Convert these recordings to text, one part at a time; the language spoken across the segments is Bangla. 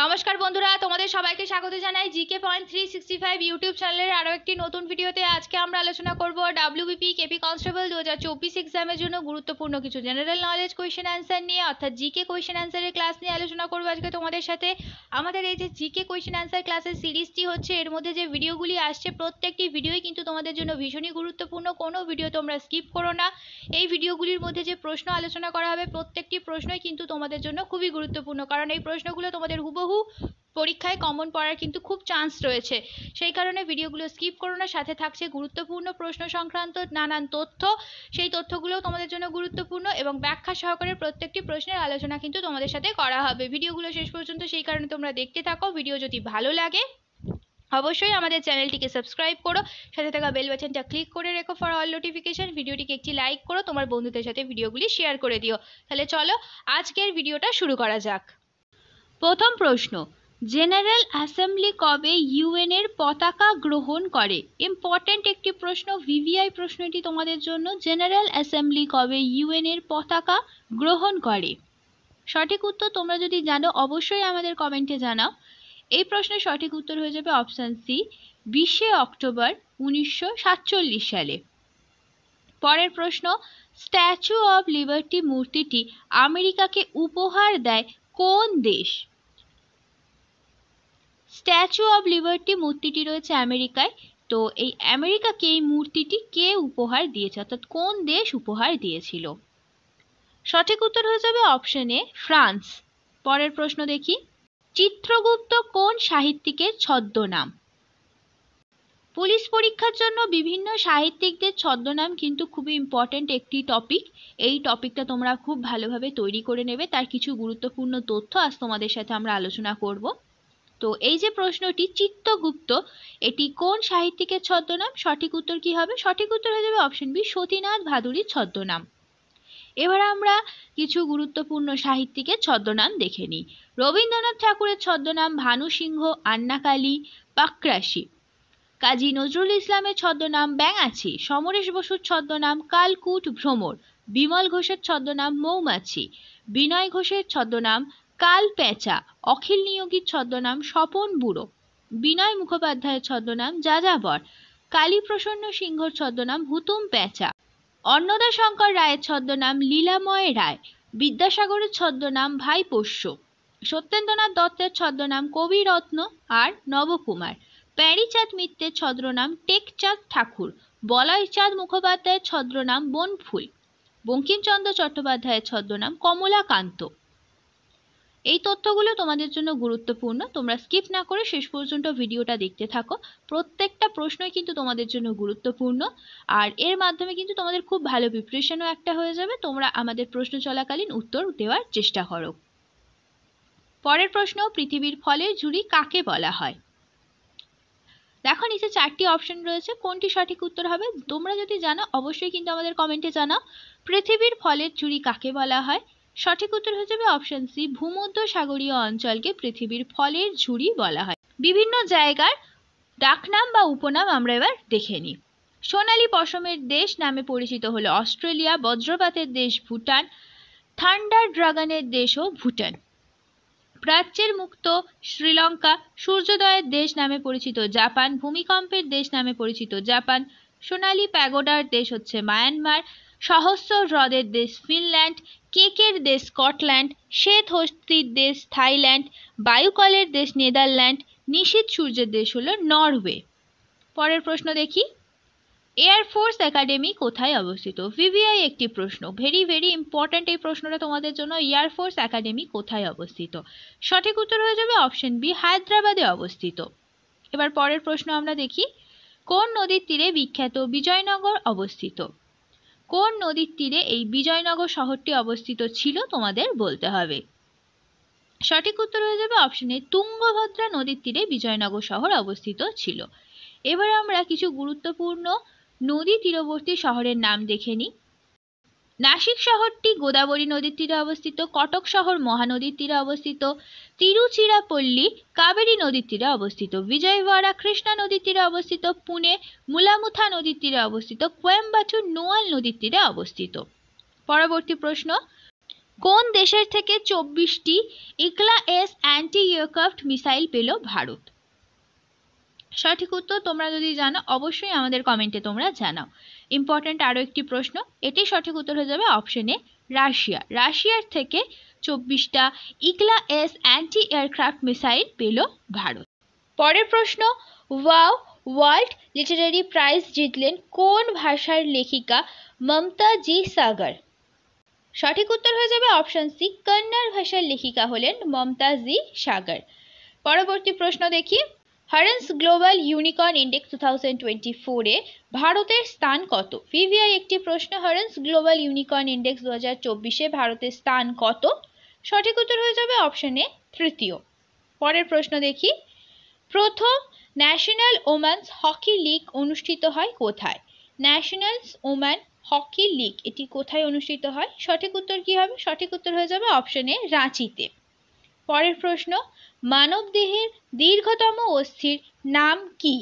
নমস্কার বন্ধুরা তোমাদের সবাইকে স্বাগত জানাই GK point three sixty five YouTube চ্যানেলের আরও একটি নতুন ভিডিওতে আজকে আমরা আলোচনা করব ডাব্লিউবিপি কেপি কনস্টেবল দু হাজার চব্বিশ এক্সামের জন্য গুরুত্বপূর্ণ কিছু জেনারেল নলেজ কোয়েশ্চেন অ্যান্সার নিয়ে অর্থাৎ জিকে কোয়েশ্চেন অ্যান্সারের ক্লাস নিয়ে আলোচনা করবো আজকে তোমাদের সাথে আমাদের এই যে জিকে কোয়েশ্চেন অ্যান্সার ক্লাসের সিরিজটি হচ্ছে এর মধ্যে যে ভিডিওগুলি আসছে প্রত্যেকটি ভিডিওই কিন্তু তোমাদের জন্য ভীষণই গুরুত্বপূর্ণ কোনো ভিডিও তোমরা স্কিপ করো না এই ভিডিওগুলির মধ্যে যে প্রশ্ন আলোচনা করা হবে প্রত্যেকটি প্রশ্নই কিন্তু তোমাদের জন্য খুবই গুরুত্বপূর্ণ কারণ এই প্রশ্নগুলো তোমাদের হুব হুবহু পরীক্ষায় কমন পড়ার কিন্তু খুব চান্স রয়েছে সেই কারণে ভিডিওগুলো স্কিপ করো না সাথে থাকছে গুরুত্বপূর্ণ প্রশ্ন সংক্রান্ত নানান তথ্য সেই তথ্যগুলো তোমাদের জন্য গুরুত্বপূর্ণ এবং ব্যাখ্যা সহকারে প্রত্যেকটি প্রশ্নের আলোচনা কিন্তু তোমাদের সাথে করা হবে ভিডিওগুলো শেষ পর্যন্ত সেই কারণে তোমরা দেখতে থাকো ভিডিও যদি ভালো লাগে অবশ্যই আমাদের চ্যানেলটিকে সাবস্ক্রাইব করো সাথে থাকা বেল বাটনটা ক্লিক করে রেখো ফর অল নোটিফিকেশন ভিডিওটিকে একটি লাইক করো তোমার বন্ধুদের সাথে ভিডিওগুলি শেয়ার করে দিও তাহলে চলো আজকের ভিডিওটা শুরু করা যাক প্রথম প্রশ্ন জেনারেল অ্যাসেম্বলি কবে ইউএন এর পতাকা গ্রহণ করে ইম্পর্ট্যান্ট একটি প্রশ্ন ভিভিআই প্রশ্নটি তোমাদের জন্য জেনারেল অ্যাসেম্বলি কবে ইউএন এর পতাকা গ্রহণ করে সঠিক উত্তর তোমরা যদি জানো অবশ্যই আমাদের কমেন্টে জানাও এই প্রশ্নের সঠিক উত্তর হয়ে যাবে অপশান সি বিশে অক্টোবর উনিশশো সালে পরের প্রশ্ন স্ট্যাচু অব লিবার্টি মূর্তিটি আমেরিকাকে উপহার দেয় কোন দেশ স্ট্যাচু অব লিবার্টি মূর্তিটি রয়েছে আমেরিকায় তো এই আমেরিকাকে এই মূর্তিটি কে উপহার দিয়েছে অর্থাৎ কোন দেশ উপহার দিয়েছিল সঠিক উত্তর হয়ে যাবে অপশনে ফ্রান্স পরের প্রশ্ন দেখি চিত্রগুপ্ত কোন সাহিত্যিকের ছদ্মনাম পুলিশ পরীক্ষার জন্য বিভিন্ন সাহিত্যিকদের ছদ্মনাম কিন্তু খুবই ইম্পর্ট্যান্ট একটি টপিক এই টপিকটা তোমরা খুব ভালোভাবে তৈরি করে নেবে তার কিছু গুরুত্বপূর্ণ তথ্য আজ তোমাদের সাথে আমরা আলোচনা করব তো এই যে প্রশ্নটি চিত্তগুপ্ত এটি কোন সাহিত্যিকের ছদ্মনাম সঠিক উত্তর কি হবে সঠিক উত্তর হয়ে যাবে অপশন বি সতীনাথ ভাদুরীর ছদ্মনাম এবার আমরা কিছু গুরুত্বপূর্ণ সাহিত্যিকের ছদ্মনাম দেখে নিই রবীন্দ্রনাথ ঠাকুরের ছদ্মনাম ভানু সিংহ আন্নাকালী পাকরাশি কাজী নজরুল ইসলামের ছদ্মনাম ব্যাঙাছি সমরেশ বসুর ছদ্মনাম কালকুট ভ্রমর বিমল ঘোষের ছদ্মনাম মৌমাছি বিনয় ঘোষের ছদ্মনাম কাল পেঁচা অখিল নিয়োগীর ছদ্মনাম স্বপন বুড়ো বিনয় মুখোপাধ্যায়ের ছদ্মনাম যাযাবর কালীপ্রসন্ন সিংহর ছদ্মনাম হুতুম পেঁচা অন্নদাশঙ্কর রায়ের ছদ্মনাম লীলাময় রায় বিদ্যাসাগরের ছদ্মনাম ভাই পোষ্য সত্যেন্দ্রনাথ দত্তের ছদ্মনাম কবিরত্ন আর নবকুমার প্যারিচাঁদ মিত্রের ছদ্মনাম টেকচাঁদ ঠাকুর বলাইচাঁদ মুখোপাধ্যায়ের ছদ্মনাম বনফুল বঙ্কিমচন্দ্র চট্টোপাধ্যায়ের ছদ্মনাম কমলাকান্ত এই তথ্যগুলো তোমাদের জন্য গুরুত্বপূর্ণ তোমরা স্কিপ না করে শেষ পর্যন্ত ভিডিওটা দেখতে থাকো প্রত্যেকটা প্রশ্নই কিন্তু তোমাদের জন্য গুরুত্বপূর্ণ আর এর মাধ্যমে কিন্তু তোমাদের খুব ভালো প্রিপারেশনও একটা হয়ে যাবে তোমরা আমাদের প্রশ্ন চলাকালীন উত্তর দেওয়ার চেষ্টা করো পরের প্রশ্ন পৃথিবীর ফলের ঝুড়ি কাকে বলা হয় দেখো নিচে চারটি অপশন রয়েছে কোনটি সঠিক উত্তর হবে তোমরা যদি জানো অবশ্যই কিন্তু আমাদের কমেন্টে জানাও পৃথিবীর ফলের ঝুড়ি কাকে বলা হয় সঠিক উত্তর হয়ে যাবে অপশন সি ভূমধ্যসাগরীয় অঞ্চলকে পৃথিবীর ফলের ঝুড়ি বলা হয় বিভিন্ন জায়গার ডাকনাম বা উপনাম আমরা এবার দেখে নিই সোনালী পশমের দেশ নামে পরিচিত হলো অস্ট্রেলিয়া বজ্রপাতের দেশ ভুটান থান্ডার ড্রাগনের দেশও ভুটান প্রাচ্যের মুক্ত শ্রীলঙ্কা সূর্যোদয়ের দেশ নামে পরিচিত জাপান ভূমিকম্পের দেশ নামে পরিচিত জাপান সোনালী প্যাগোডার দেশ হচ্ছে মায়ানমার সহস্র হ্রদের দেশ ফিনল্যান্ড কেকের দেশ স্কটল্যান্ড শ্বেত হস্তির দেশ থাইল্যান্ড বায়ুকলের দেশ নেদারল্যান্ড নিশীত সূর্যের দেশ হলো নরওয়ে পরের প্রশ্ন দেখি এয়ার ফোর্স একাডেমি কোথায় অবস্থিত ভিভিআই একটি প্রশ্ন ভেরি ভেরি ইম্পর্ট্যান্ট এই প্রশ্নটা তোমাদের জন্য এয়ার ফোর্স একাডেমি কোথায় অবস্থিত সঠিক উত্তর হয়ে যাবে অপশন বি হায়দ্রাবাদে অবস্থিত এবার পরের প্রশ্ন আমরা দেখি কোন নদীর তীরে বিখ্যাত বিজয়নগর অবস্থিত কোন নদীর তীরে এই বিজয়নগর শহরটি অবস্থিত ছিল তোমাদের বলতে হবে সঠিক উত্তর হয়ে যাবে অপশনে তুঙ্গভদ্রা নদীর তীরে বিজয়নগর শহর অবস্থিত ছিল এবার আমরা কিছু গুরুত্বপূর্ণ নদী তীরবর্তী শহরের নাম দেখে নিই নাসিক শহরটি গোদাবরী নদীর তীরে অবস্থিত কটক শহর মহানদীর তীরে অবস্থিত তিরুচিরাপল্লী কাবেরী নদীর তীরে অবস্থিত বিজয়ওয়াড়া কৃষ্ণা নদীর তীরে অবস্থিত পুনে মুলামুথা নদীর তীরে অবস্থিত কোয়েম্বাচুর নোয়াল নদীর তীরে অবস্থিত পরবর্তী প্রশ্ন কোন দেশের থেকে চব্বিশটি Igla S anti aircraft missile পেল ভারত সঠিক উত্তর তোমরা যদি জানো অবশ্যই আমাদের কমেন্টে তোমরা জানাও ইম্পর্ট্যান্ট আরও একটি প্রশ্ন এটি সঠিক উত্তর হয়ে যাবে অপশনে রাশিয়া রাশিয়ার থেকে চব্বিশটা Igla S anti aircraft missile পেল ভারত পরের প্রশ্ন ওয়াও ওয়ার্ল্ড লিটারেরি প্রাইজ জিতলেন কোন ভাষার লেখিকা মমতা জি সাগর সঠিক উত্তর হয়ে যাবে অপশন সি কন্নড় ভাষার লেখিকা হলেন মমতাজি সাগর পরবর্তী প্রশ্ন দেখি Hurun global unicorn index two thousand twenty ফোরে ভারতের স্থান কত ভিভিআই একটি প্রশ্ন হারেন্স গ্লোবাল ইউনিকর্ন ইন্ডেক্স দু হাজার চব্বিশে ভারতের স্থান কত সঠিক উত্তর হয়ে যাবে অপশানে তৃতীয় পরের প্রশ্ন দেখি প্রথম ন্যাশনাল ওম্যান্স হকি লিগ অনুষ্ঠিত হয় কোথায় ন্যাশনালস ওম্যান হকি লিগ এটি কোথায় অনুষ্ঠিত হয় সঠিক উত্তর কি হবে সঠিক উত্তর হয়ে যাবে অপশানে রাঁচিতে পরের প্রশ্ন মানবদেহের দীর্ঘতম অস্থির নাম কি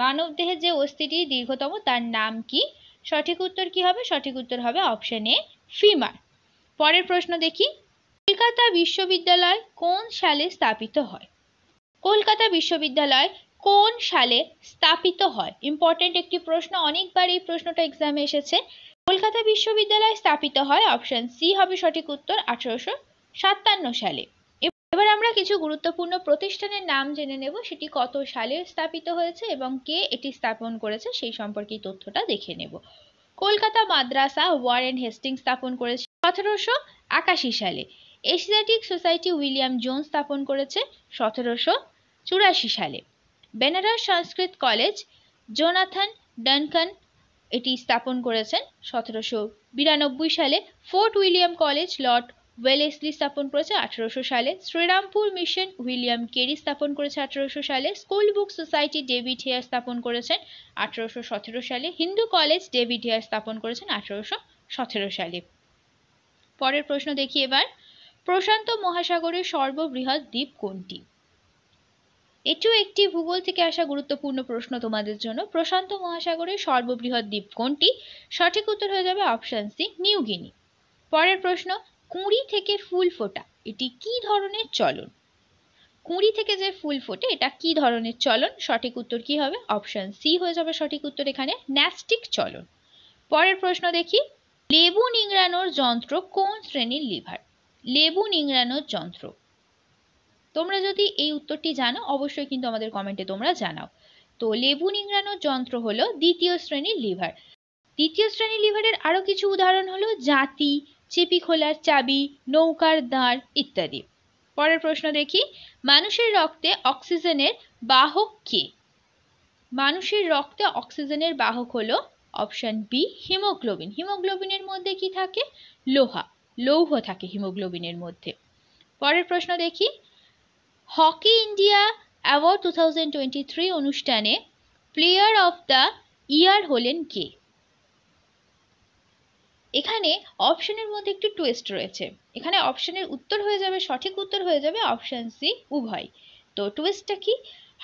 মানবদেহের যে অস্থিটি দীর্ঘতম তার নাম কি সঠিক উত্তর কি হবে সঠিক উত্তর হবে অপশন এ ফিমার পরের প্রশ্ন দেখি কলকাতা বিশ্ববিদ্যালয় কোন সালে স্থাপিত হয় কলকাতা বিশ্ববিদ্যালয় কোন সালে স্থাপিত হয় ইম্পর্টেন্ট একটি প্রশ্ন অনেকবার এই প্রশ্নটা এক্সামে এসেছে কলকাতা বিশ্ববিদ্যালয় স্থাপিত হয় অপশন সি হবে সঠিক উত্তর আঠারোশো সাতান্ন সালে এবার আমরা কিছু গুরুত্বপূর্ণ প্রতিষ্ঠানের নাম জেনে নেব সেটি কত সালে স্থাপিত হয়েছে এবং কে এটি স্থাপন করেছে সেই সম্পর্কে তথ্যটা দেখে নেব কলকাতা মাদ্রাসা ওয়ারেন হেস্টিং স্থাপন করেছে সতেরোশো আকাশি সালে এশিয়াটিক সোসাইটি উইলিয়াম জোন স্থাপন করেছে সতেরোশো চুরাশি সালে Banaras Sanskrit college Jonathan Duncan এটি স্থাপন করেছেন সতেরোশো বিরানব্বই সালে Fort William college Lord Wellesley স্থাপন করেছে আঠারোশো সালে শ্রীরামপুর মিশন উইলিয়াম কেরি স্থাপন করেছে আঠারোশো সালে school book society David Hare স্থাপন করেছেন আঠারোশো সতেরো সালে হিন্দু কলেজ ডেভিড হেয়ার স্থাপন করেছেন আঠারোশো সতেরো সালে পরের প্রশ্ন দেখি এবার প্রশান্ত মহাসাগরের সর্ববৃহৎ দ্বীপ কোনটি এটিও একটি ভূগোল থেকে আসা গুরুত্বপূর্ণ প্রশ্ন তোমাদের জন্য প্রশান্ত মহাসাগরের সর্ববৃহৎ দ্বীপ কোনটি সঠিক উত্তর হয়ে যাবে অপশান সি নিউ গিনি পরের প্রশ্ন কুঁড়ি থেকে ফুল ফোটা এটি কি ধরনের চলন কুঁড়ি থেকে যে ফুল ফোটে এটা কি ধরনের চলন সঠিক উত্তর কি হবে অপশন সি হয়ে যাবে সঠিক উত্তর এখানে ন্যাস্টিক চলন পরের প্রশ্ন দেখি লেবু নিংড়ানোর যন্ত্র কোন শ্রেণীর লিভার লেবু নিংড়ানোর যন্ত্র তোমরা যদি এই উত্তরটি জানো অবশ্যই কিন্তু আমাদের কমেন্টে তোমরা জানাও তো লেবু নিংড়ানোর যন্ত্র হলো দ্বিতীয় শ্রেণীর লিভার দ্বিতীয় শ্রেণীর লিভারের আরও কিছু উদাহরণ হলো জাতি চিপি খোলার চাবি নৌকার দাঁড় ইত্যাদি পরের প্রশ্ন দেখি মানুষের রক্তে অক্সিজেনের বাহক কে মানুষের রক্তে অক্সিজেনের বাহক হলো অপশন বি হিমোগ্লোবিন হিমোগ্লোবিনের মধ্যে কি থাকে লোহা লৌহ থাকে হিমোগ্লোবিনের মধ্যে পরের প্রশ্ন দেখি হকি ইন্ডিয়া অ্যাওয়ার্ড টু অনুষ্ঠানে প্লেয়ার অফ দ্য ইয়ার হলেন কে এখানে অপশনের মধ্যে একটি টুয়েস্ট রয়েছে এখানে অপশনের উত্তর হয়ে যাবে সঠিক উত্তর হয়ে যাবে অপশন সি উভয় তো টুয়েস্টটা কি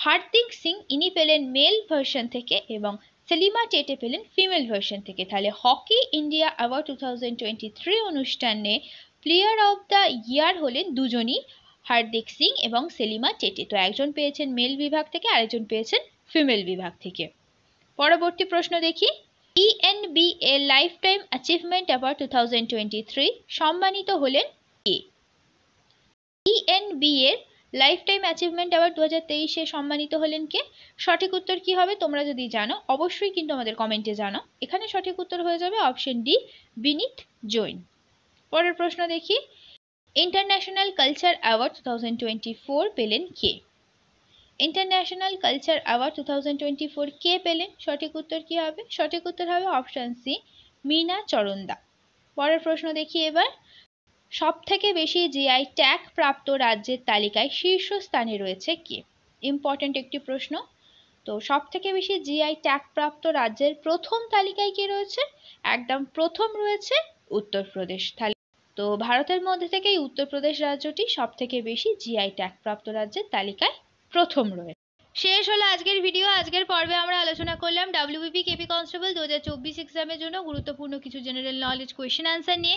হার্দিক সিং ইনি পেলেন মেল ভার্সন থেকে এবং সেলিমা টেটে পেলেন ফিমেল ভার্সন থেকে তাহলে hockey India award two thousand twenty three অনুষ্ঠানে প্লেয়ার অব দ্য ইয়ার হলেন দুজনই হার্দিক সিং এবং সেলিমা টেটে তো একজন পেয়েছেন মেল বিভাগ থেকে আরেকজন পেয়েছেন ফিমেল বিভাগ থেকে পরবর্তী প্রশ্ন দেখি ENBA lifetime achievement award two thousand twenty three সম্মানিত হলেন কে ইএনবিএর লাইফটাইম অ্যাচিভমেন্ট অ্যাওয়ার্ড দু হাজার তেইশে সম্মানিত হলেন কে সঠিক উত্তর কি হবে তোমরা যদি জানো অবশ্যই কিন্তু আমাদের কমেন্টে জানো এখানে সঠিক উত্তর হয়ে যাবে অপশন ডি বিনীত জৈন পরের প্রশ্ন দেখি ইন্টারন্যাশনাল কালচার অ্যাওয়ার্ড টু পেলেন কে international culture award two thousand twenty four কে পেলেন সঠিক উত্তর কি হবে সঠিক উত্তর হবে অপশান সি মিনা চরণদা পরের প্রশ্ন দেখি এবার সব থেকে বেশি জিআই ট্যাগ প্রাপ্ত রাজ্যের তালিকায় শীর্ষস্থানে রয়েছে কে ইম্পর্ট্যান্ট একটি প্রশ্ন তো সব থেকে বেশি জিআই ট্যাগ প্রাপ্ত রাজ্যের প্রথম তালিকায় কে রয়েছে একদম প্রথম রয়েছে উত্তরপ্রদেশ তো ভারতের মধ্যে থেকেই উত্তরপ্রদেশ রাজ্যটি সব থেকে বেশি জিআই ট্যাগ প্রাপ্ত রাজ্যের তালিকায় প্রথম রয়েছে শেষ হলো আজকের ভিডিও আজকের পর্বে আমরা আলোচনা করলাম ডাব্লিউবিপি কেপি কনস্টেবল দু হাজার চব্বিশ এক্সামের জন্য গুরুত্বপূর্ণ কিছু জেনারেল নলেজ কোয়েশ্চেন অ্যান্সার নিয়ে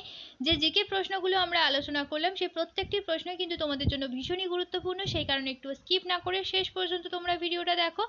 যে কে প্রশ্নগুলো আমরা আলোচনা করলাম সেই প্রত্যেকটি প্রশ্ন কিন্তু তোমাদের জন্য ভীষণই গুরুত্বপূর্ণ সেই কারণে একটু স্কিপ না করে শেষ পর্যন্ত তোমরা ভিডিওটা দেখো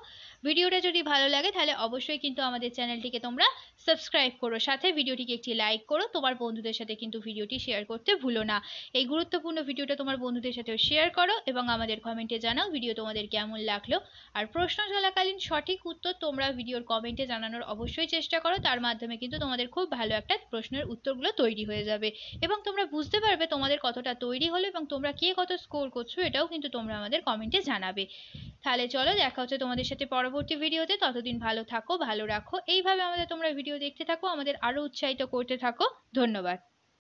ভিডিওটা যদি ভালো লাগে তাহলে অবশ্যই কিন্তু আমাদের চ্যানেলটিকে তোমরা সাবস্ক্রাইব করো সাথে ভিডিওটিকে একটি লাইক করো তোমার বন্ধুদের সাথে কিন্তু ভিডিওটি শেয়ার করতে ভুলো না এই গুরুত্বপূর্ণ ভিডিওটা তোমার বন্ধুদের সাথেও শেয়ার করো এবং আমাদের কমেন্টে জানাও ভিডিও তোমাদের কেমন লাগলো আর প্রশ্ন চলাকালীন সঠিক উত্তর তোমরা ভিডিওর কমেন্টে জানানোর অবশ্যই চেষ্টা করো তার মাধ্যমে কিন্তু তোমাদের খুব ভালো একটা প্রশ্নের উত্তরগুলো তৈরি হয়ে যাবে এবং তোমরা বুঝতে পারবে তোমাদের কতটা তৈরি হলো এবং তোমরা কে কত স্কোর করছো এটাও কিন্তু তোমরা আমাদের কমেন্টে জানাবে তাহলে চলো দেখা হচ্ছে তোমাদের সাথে পরবর্তী ভিডিওতে ততদিন ভালো থাকো ভালো রাখো এইভাবে আমাদের তোমরা ভিডিও দেখতে থাকো আমাদের আরও উৎসাহিত করতে থাকো ধন্যবাদ